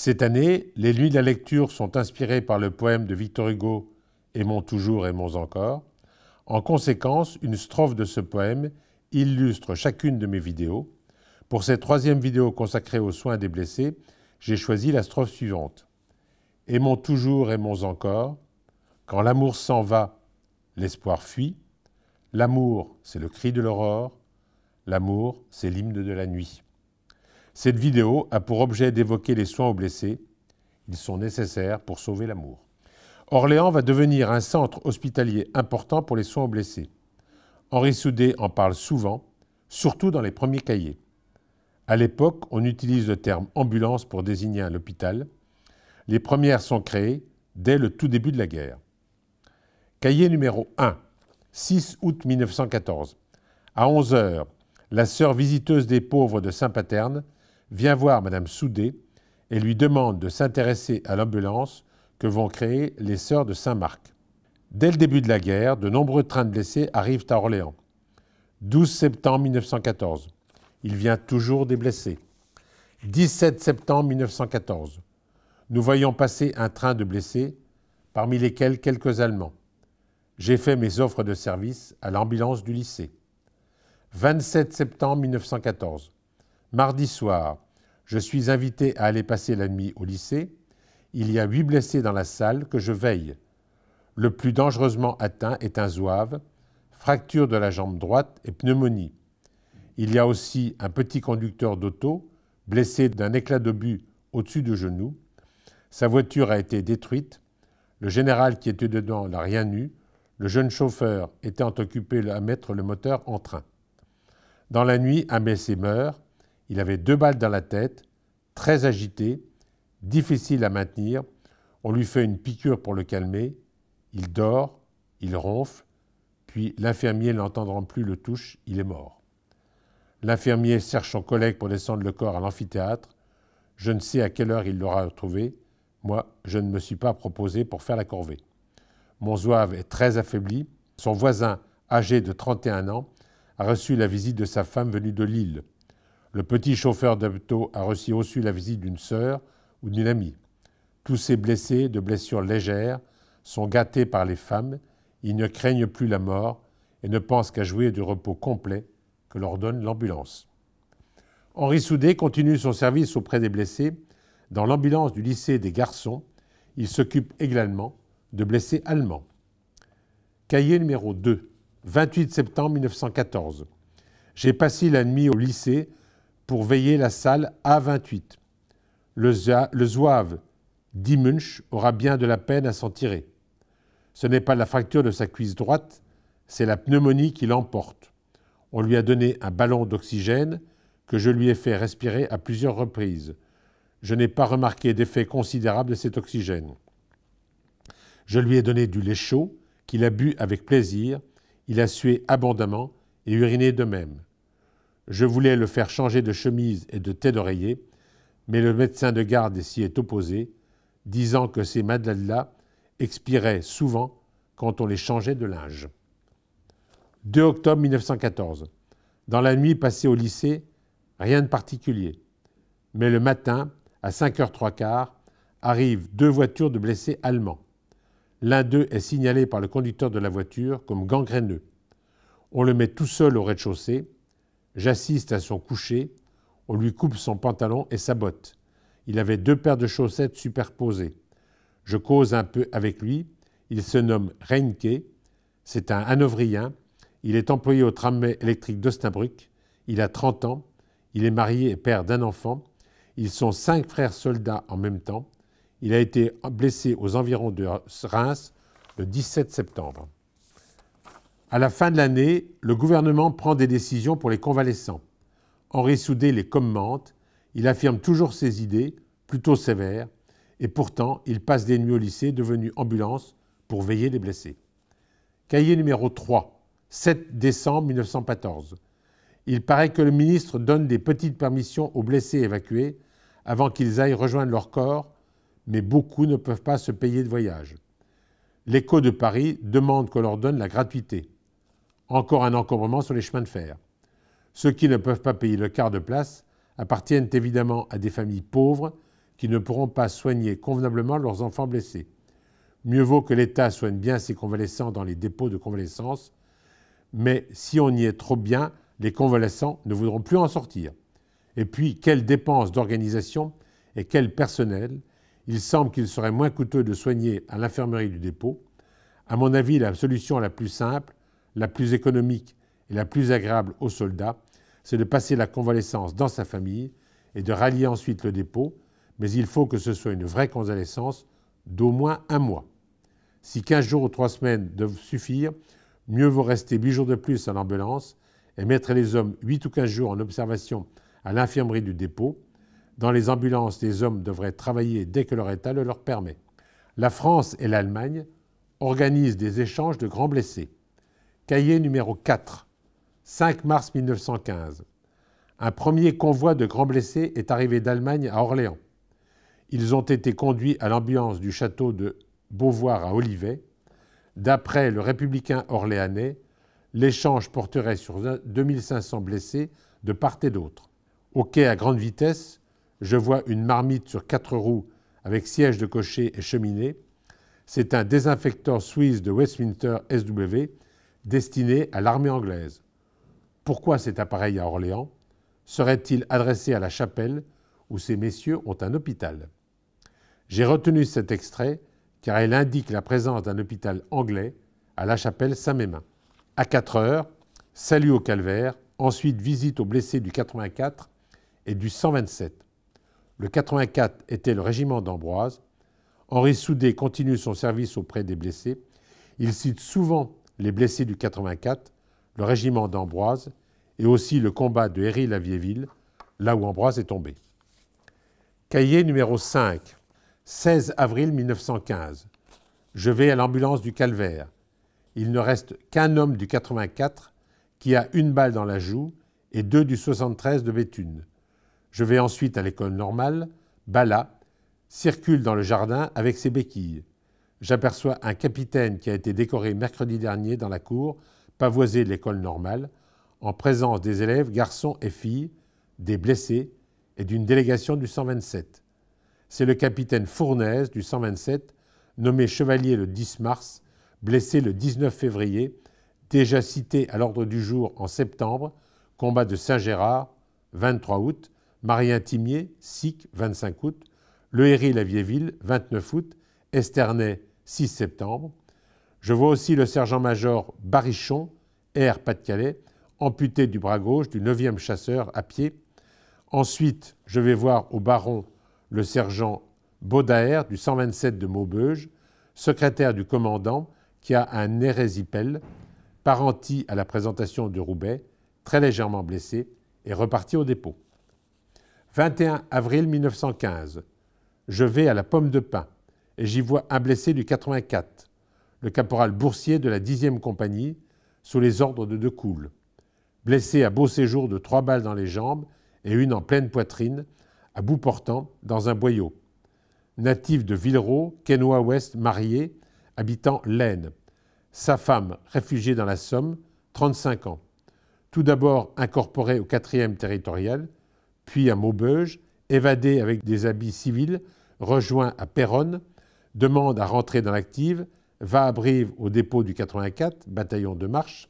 Cette année, les nuits de la lecture sont inspirées par le poème de Victor Hugo Aimons toujours, aimons encore. En conséquence, une strophe de ce poème illustre chacune de mes vidéos. Pour cette troisième vidéo consacrée aux soins des blessés, j'ai choisi la strophe suivante. Aimons toujours, aimons encore. Quand l'amour s'en va, l'espoir fuit. L'amour, c'est le cri de l'aurore. L'amour, c'est l'hymne de la nuit. Cette vidéo a pour objet d'évoquer les soins aux blessés. Ils sont nécessaires pour sauver l'amour. Orléans va devenir un centre hospitalier important pour les soins aux blessés. Henri Soudé en parle souvent, surtout dans les premiers cahiers. À l'époque, on utilise le terme ambulance pour désigner un hôpital. Les premières sont créées dès le tout début de la guerre. Cahier numéro 1, 6 août 1914. À 11 h la sœur visiteuse des pauvres de Saint-Paterne vient voir Madame Soudet et lui demande de s'intéresser à l'ambulance que vont créer les sœurs de Saint-Marc. Dès le début de la guerre, de nombreux trains de blessés arrivent à Orléans. 12 septembre 1914, il vient toujours des blessés. 17 septembre 1914, nous voyons passer un train de blessés, parmi lesquels quelques Allemands. J'ai fait mes offres de service à l'ambulance du lycée. 27 septembre 1914, Mardi soir, je suis invité à aller passer la nuit au lycée. Il y a huit blessés dans la salle que je veille. Le plus dangereusement atteint est un zouave, fracture de la jambe droite et pneumonie. Il y a aussi un petit conducteur d'auto, blessé d'un éclat de but au-dessus du genou. Sa voiture a été détruite. Le général qui était dedans n'a rien eu. Le jeune chauffeur étant occupé à mettre le moteur en train. Dans la nuit, un blessé meurt. Il avait deux balles dans la tête, très agité, difficile à maintenir. On lui fait une piqûre pour le calmer. Il dort, il ronfle, puis l'infirmier n'entendant plus le touche, il est mort. L'infirmier cherche son collègue pour descendre le corps à l'amphithéâtre. Je ne sais à quelle heure il l'aura retrouvé. Moi, je ne me suis pas proposé pour faire la corvée. Mon zouave est très affaibli. Son voisin, âgé de 31 ans, a reçu la visite de sa femme venue de Lille. Le petit chauffeur d'auto a reçu, aussi la visite d'une sœur ou d'une amie. Tous ces blessés de blessures légères sont gâtés par les femmes, ils ne craignent plus la mort et ne pensent qu'à jouer du repos complet que leur donne l'ambulance. Henri Soudé continue son service auprès des blessés. Dans l'ambulance du lycée des garçons, il s'occupe également de blessés allemands. Cahier numéro 2, 28 septembre 1914. J'ai passé la nuit au lycée pour veiller la salle A28. Le, le zouave d'Imunch aura bien de la peine à s'en tirer. Ce n'est pas la fracture de sa cuisse droite, c'est la pneumonie qui l'emporte. On lui a donné un ballon d'oxygène que je lui ai fait respirer à plusieurs reprises. Je n'ai pas remarqué d'effet considérable de cet oxygène. Je lui ai donné du lait chaud, qu'il a bu avec plaisir, il a sué abondamment et uriné de même. Je voulais le faire changer de chemise et de tête d'oreiller, mais le médecin de garde s'y est opposé, disant que ces madeleines-là expiraient souvent quand on les changeait de linge. 2 octobre 1914. Dans la nuit passée au lycée, rien de particulier. Mais le matin, à 5 h quarts, arrivent deux voitures de blessés allemands. L'un d'eux est signalé par le conducteur de la voiture comme gangréneux. On le met tout seul au rez-de-chaussée J'assiste à son coucher, on lui coupe son pantalon et sa botte. Il avait deux paires de chaussettes superposées. Je cause un peu avec lui. Il se nomme Reinke. C'est un Hanovrien. Il est employé au tramway électrique d'Ostenbruck. Il a 30 ans. Il est marié et père d'un enfant. Ils sont cinq frères soldats en même temps. Il a été blessé aux environs de Reims le 17 septembre. À la fin de l'année, le gouvernement prend des décisions pour les convalescents. Henri Soudé les commente, il affirme toujours ses idées, plutôt sévères, et pourtant il passe des nuits au lycée devenu ambulance pour veiller les blessés. Cahier numéro 3, 7 décembre 1914. Il paraît que le ministre donne des petites permissions aux blessés évacués avant qu'ils aillent rejoindre leur corps, mais beaucoup ne peuvent pas se payer de voyage. L'écho de Paris demande qu'on leur donne la gratuité. Encore un encombrement sur les chemins de fer. Ceux qui ne peuvent pas payer le quart de place appartiennent évidemment à des familles pauvres qui ne pourront pas soigner convenablement leurs enfants blessés. Mieux vaut que l'État soigne bien ses convalescents dans les dépôts de convalescence, mais si on y est trop bien, les convalescents ne voudront plus en sortir. Et puis, quelles dépenses d'organisation et quel personnel Il semble qu'il serait moins coûteux de soigner à l'infirmerie du dépôt. À mon avis, la solution la plus simple la plus économique et la plus agréable aux soldats, c'est de passer la convalescence dans sa famille et de rallier ensuite le dépôt, mais il faut que ce soit une vraie convalescence d'au moins un mois. Si 15 jours ou 3 semaines doivent suffire, mieux vaut rester 8 jours de plus en ambulance et mettre les hommes 8 ou 15 jours en observation à l'infirmerie du dépôt. Dans les ambulances, les hommes devraient travailler dès que leur état le leur permet. La France et l'Allemagne organisent des échanges de grands blessés. Cahier numéro 4, 5 mars 1915. Un premier convoi de grands blessés est arrivé d'Allemagne à Orléans. Ils ont été conduits à l'ambiance du château de Beauvoir à Olivet. D'après le républicain orléanais, l'échange porterait sur 2500 blessés de part et d'autre. Au quai à grande vitesse, je vois une marmite sur quatre roues avec siège de cocher et cheminée. C'est un désinfecteur suisse de Westminster SW destiné à l'armée anglaise. Pourquoi cet appareil à Orléans Serait-il adressé à la chapelle où ces messieurs ont un hôpital J'ai retenu cet extrait car elle indique la présence d'un hôpital anglais à la chapelle Saint-Mémin. À 4 heures, salut au calvaire, ensuite visite aux blessés du 84 et du 127. Le 84 était le régiment d'Ambroise. Henri Soudet continue son service auprès des blessés. Il cite souvent les blessés du 84, le régiment d'Ambroise et aussi le combat de Héry Lavierville, là où Ambroise est tombé. Cahier numéro 5, 16 avril 1915. Je vais à l'ambulance du Calvaire. Il ne reste qu'un homme du 84 qui a une balle dans la joue et deux du 73 de Béthune. Je vais ensuite à l'école normale, Bala, circule dans le jardin avec ses béquilles j'aperçois un capitaine qui a été décoré mercredi dernier dans la cour, pavoisée de l'école normale, en présence des élèves, garçons et filles, des blessés et d'une délégation du 127. C'est le capitaine Fournaise du 127, nommé chevalier le 10 mars, blessé le 19 février, déjà cité à l'ordre du jour en septembre, combat de Saint-Gérard, 23 août, marie Timier, SIC, 25 août, Le Héry-Laviéville, 29 août, Esternay, 6 septembre. Je vois aussi le sergent-major Barichon, R, Pas-de-Calais, amputé du bras gauche du 9e chasseur à pied. Ensuite, je vais voir au baron le sergent Baudaer du 127 de Maubeuge, secrétaire du commandant qui a un hérésipel, parenti à la présentation de Roubaix, très légèrement blessé et reparti au dépôt. 21 avril 1915, je vais à la Pomme de Pain et j'y vois un blessé du 84, le caporal Boursier de la 10e compagnie, sous les ordres de Decoul. Blessé à beau séjour de trois balles dans les jambes et une en pleine poitrine, à bout portant, dans un boyau. Natif de Villeroy, Quenois Ouest, marié, habitant l'Aisne. Sa femme, réfugiée dans la Somme, 35 ans. Tout d'abord incorporé au 4e territorial, puis à Maubeuge, évadé avec des habits civils, rejoint à Péronne, demande à rentrer dans l'active, va à Brive au dépôt du 84, bataillon de marche,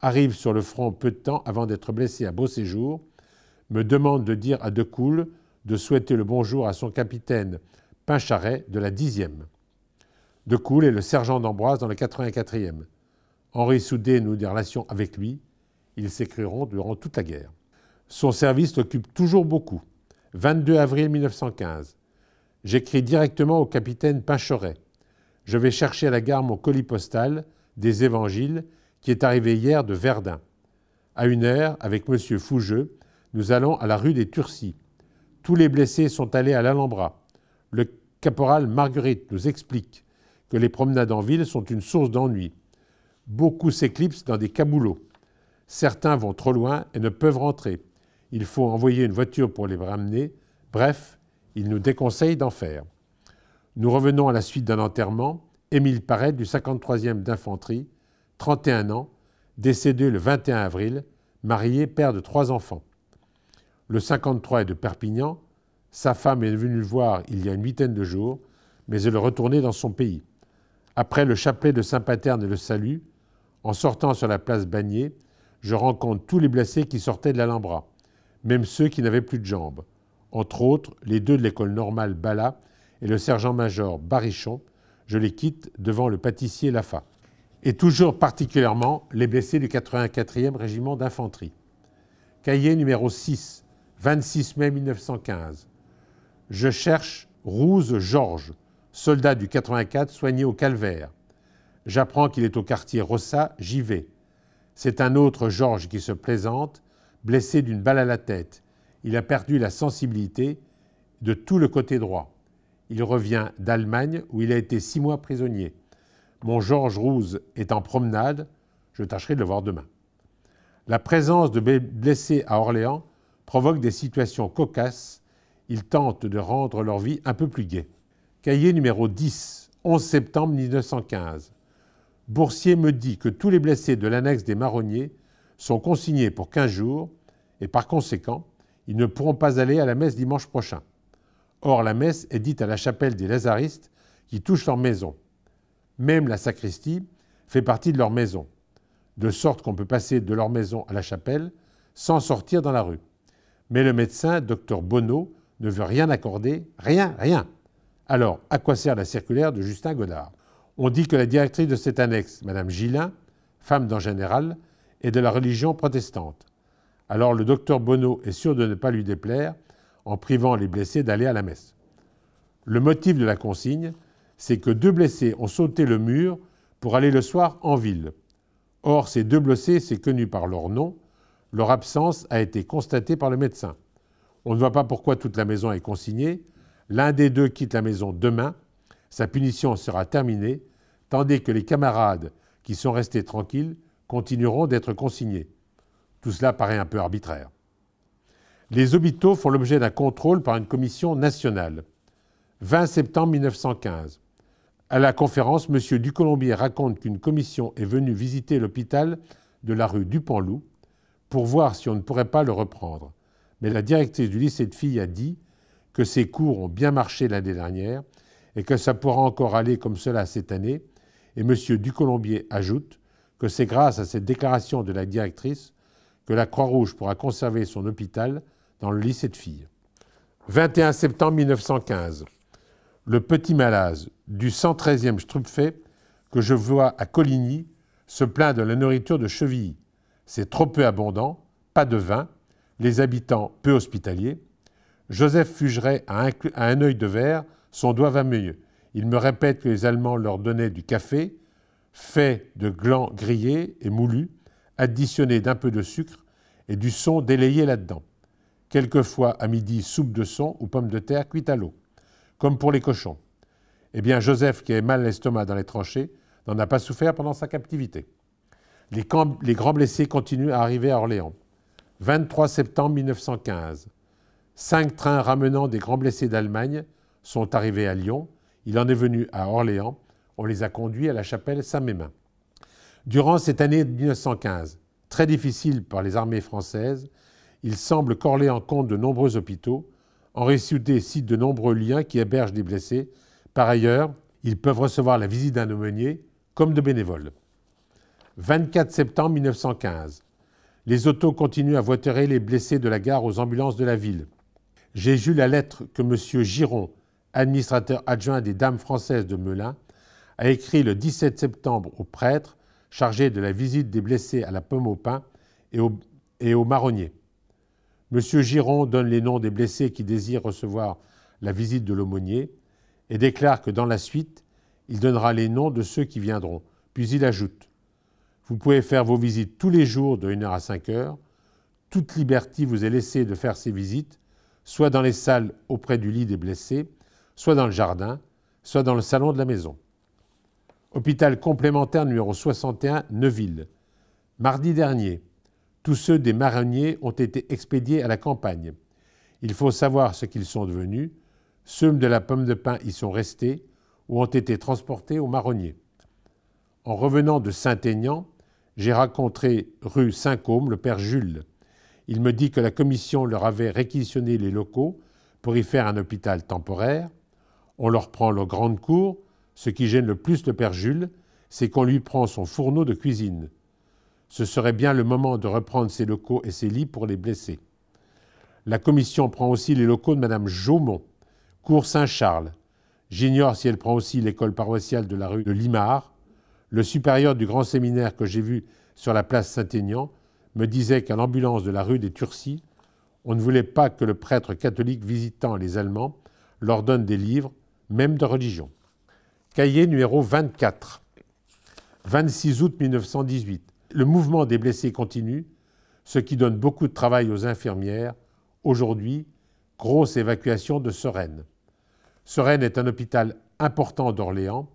arrive sur le front peu de temps avant d'être blessé à beau séjour, me demande de dire à Decoul de souhaiter le bonjour à son capitaine Pincharet de la 10e. Decoul est le sergent d'Ambroise dans le 84e. Henri Soudé nous des relations avec lui. Ils s'écriront durant toute la guerre. Son service l'occupe toujours beaucoup. 22 avril 1915. J'écris directement au capitaine Pincheret. Je vais chercher à la gare mon colis postal des Évangiles qui est arrivé hier de Verdun. À une heure, avec M. Fougeux, nous allons à la rue des Turcis. Tous les blessés sont allés à l'Alhambra. Le caporal Marguerite nous explique que les promenades en ville sont une source d'ennui. Beaucoup s'éclipsent dans des caboulots. Certains vont trop loin et ne peuvent rentrer. Il faut envoyer une voiture pour les ramener. Bref, il nous déconseille d'en faire. Nous revenons à la suite d'un enterrement. Émile Paret, du 53e d'infanterie, 31 ans, décédé le 21 avril, marié, père de trois enfants. Le 53 est de Perpignan. Sa femme est venue le voir il y a une huitaine de jours, mais elle est retournée dans son pays. Après le chapelet de Saint-Paterne et le salut, en sortant sur la place Bagné, je rencontre tous les blessés qui sortaient de l'Alhambra, même ceux qui n'avaient plus de jambes entre autres les deux de l'école normale Bala et le sergent-major Barichon. Je les quitte devant le pâtissier Lafa. Et toujours particulièrement les blessés du 84e régiment d'infanterie. Cahier numéro 6, 26 mai 1915. Je cherche Rouze Georges, soldat du 84 soigné au calvaire. J'apprends qu'il est au quartier Rossa, j'y vais. C'est un autre Georges qui se plaisante, blessé d'une balle à la tête il a perdu la sensibilité de tout le côté droit. Il revient d'Allemagne où il a été six mois prisonnier. Mon Georges Rouze est en promenade, je tâcherai de le voir demain. La présence de blessés à Orléans provoque des situations cocasses, ils tentent de rendre leur vie un peu plus gaie. Cahier numéro 10, 11 septembre 1915. Boursier me dit que tous les blessés de l'annexe des marronniers sont consignés pour 15 jours et par conséquent, ils ne pourront pas aller à la messe dimanche prochain. Or, la messe est dite à la chapelle des Lazaristes qui touche leur maison. Même la sacristie fait partie de leur maison, de sorte qu'on peut passer de leur maison à la chapelle sans sortir dans la rue. Mais le médecin, docteur Bonneau, ne veut rien accorder, rien, rien. Alors, à quoi sert la circulaire de Justin Godard On dit que la directrice de cette annexe, Madame Gillin, femme d'un général, est de la religion protestante. Alors le docteur Bonneau est sûr de ne pas lui déplaire en privant les blessés d'aller à la messe. Le motif de la consigne, c'est que deux blessés ont sauté le mur pour aller le soir en ville. Or, ces deux blessés, c'est connu par leur nom, leur absence a été constatée par le médecin. On ne voit pas pourquoi toute la maison est consignée. L'un des deux quitte la maison demain, sa punition sera terminée, tandis que les camarades qui sont restés tranquilles continueront d'être consignés. Tout cela paraît un peu arbitraire. Les hôpitaux font l'objet d'un contrôle par une commission nationale. 20 septembre 1915. À la conférence, M. Ducolombier raconte qu'une commission est venue visiter l'hôpital de la rue Dupont-Loup pour voir si on ne pourrait pas le reprendre. Mais la directrice du lycée de filles a dit que ces cours ont bien marché l'année dernière et que ça pourra encore aller comme cela cette année. Et M. Ducolombier ajoute que c'est grâce à cette déclaration de la directrice que la Croix-Rouge pourra conserver son hôpital dans le lycée de filles. 21 septembre 1915, le petit malaise du 113e Strupfé que je vois à Coligny se plaint de la nourriture de cheville. C'est trop peu abondant, pas de vin, les habitants peu hospitaliers. Joseph Fugeret a un, œil de verre, son doigt va mieux. Il me répète que les Allemands leur donnaient du café, fait de glands grillés et moulus, additionné d'un peu de sucre et du son délayé là-dedans. Quelquefois, à midi, soupe de son ou pommes de terre cuites à l'eau, comme pour les cochons. Eh bien, Joseph, qui avait mal l'estomac dans les tranchées, n'en a pas souffert pendant sa captivité. Les, les grands blessés continuent à arriver à Orléans. 23 septembre 1915. Cinq trains ramenant des grands blessés d'Allemagne sont arrivés à Lyon. Il en est venu à Orléans. On les a conduits à la chapelle Saint-Mémin. Durant cette année 1915, très difficile par les armées françaises, il semble corler en compte de nombreux hôpitaux. En Soudé cite de nombreux liens qui hébergent des blessés. Par ailleurs, ils peuvent recevoir la visite d'un aumônier comme de bénévoles. 24 septembre 1915. Les autos continuent à voiterer les blessés de la gare aux ambulances de la ville. J'ai eu la lettre que M. Giron, administrateur adjoint des Dames françaises de Melun, a écrit le 17 septembre au prêtre chargé de la visite des blessés à la pomme au pain et au, et marronnier. M. Giron donne les noms des blessés qui désirent recevoir la visite de l'aumônier et déclare que dans la suite, il donnera les noms de ceux qui viendront. Puis il ajoute Vous pouvez faire vos visites tous les jours de 1h à 5h. Toute liberté vous est laissée de faire ces visites, soit dans les salles auprès du lit des blessés, soit dans le jardin, soit dans le salon de la maison hôpital complémentaire numéro 61, Neuville. Mardi dernier, tous ceux des marronniers ont été expédiés à la campagne. Il faut savoir ce qu'ils sont devenus. Ceux de la pomme de pin y sont restés ou ont été transportés aux marronniers. En revenant de Saint-Aignan, j'ai rencontré rue Saint-Côme le père Jules. Il me dit que la commission leur avait réquisitionné les locaux pour y faire un hôpital temporaire. On leur prend leur grande cour, ce qui gêne le plus le père Jules, c'est qu'on lui prend son fourneau de cuisine. Ce serait bien le moment de reprendre ses locaux et ses lits pour les blessés. La commission prend aussi les locaux de Madame Jaumont, cours Saint-Charles. J'ignore si elle prend aussi l'école paroissiale de la rue de Limard. Le supérieur du grand séminaire que j'ai vu sur la place Saint-Aignan me disait qu'à l'ambulance de la rue des Turcis, on ne voulait pas que le prêtre catholique visitant les Allemands leur donne des livres, même de religion. Cahier numéro 24, 26 août 1918. Le mouvement des blessés continue, ce qui donne beaucoup de travail aux infirmières. Aujourd'hui, grosse évacuation de Sereine. Sereine est un hôpital important d'Orléans.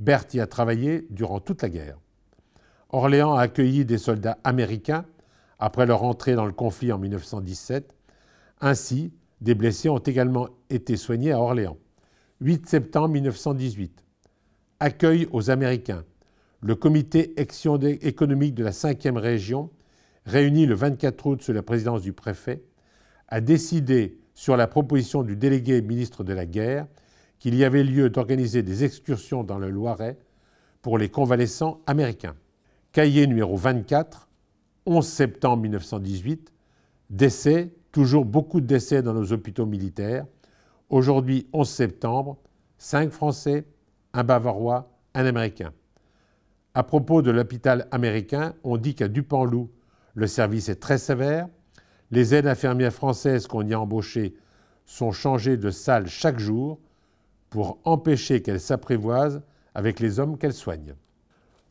Berthe y a travaillé durant toute la guerre. Orléans a accueilli des soldats américains après leur entrée dans le conflit en 1917. Ainsi, des blessés ont également été soignés à Orléans. 8 septembre 1918. Accueil aux Américains. Le comité action économique de la 5e région, réuni le 24 août sous la présidence du préfet, a décidé, sur la proposition du délégué ministre de la Guerre, qu'il y avait lieu d'organiser des excursions dans le Loiret pour les convalescents américains. Cahier numéro 24, 11 septembre 1918, décès, toujours beaucoup de décès dans nos hôpitaux militaires. Aujourd'hui, 11 septembre, 5 Français, un Bavarois, un Américain. À propos de l'hôpital américain, on dit qu'à Dupanloup, le service est très sévère. Les aides infirmières françaises qu'on y a embauchées sont changées de salle chaque jour pour empêcher qu'elles s'apprivoisent avec les hommes qu'elles soignent.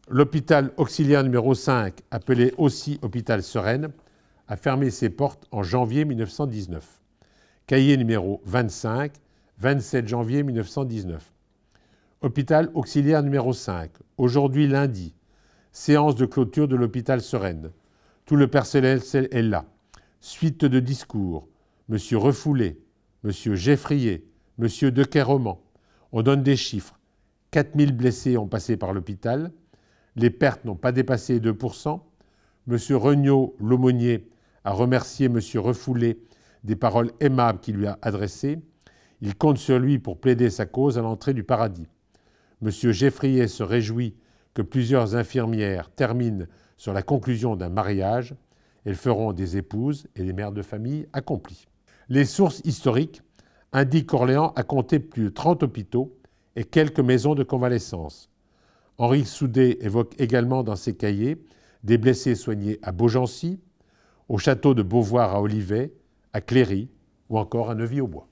L'hôpital auxiliaire numéro 5, appelé aussi hôpital Sereine, a fermé ses portes en janvier 1919. Cahier numéro 25, 27 janvier 1919. Hôpital auxiliaire numéro 5, aujourd'hui lundi, séance de clôture de l'hôpital Sereine. Tout le personnel est là. Suite de discours, Monsieur Refoulé, Monsieur Geffrier, Monsieur roman On donne des chiffres. 4000 blessés ont passé par l'hôpital. Les pertes n'ont pas dépassé 2%. Monsieur Regnault, l'aumônier, a remercié Monsieur Refoulé des paroles aimables qu'il lui a adressées. Il compte sur lui pour plaider sa cause à l'entrée du paradis. M. Geffrier se réjouit que plusieurs infirmières terminent sur la conclusion d'un mariage. Elles feront des épouses et des mères de famille accomplies. Les sources historiques indiquent qu'Orléans a compté plus de 30 hôpitaux et quelques maisons de convalescence. Henri Soudet évoque également dans ses cahiers des blessés soignés à Beaugency, au château de Beauvoir à Olivet, à Cléry ou encore à neuville au bois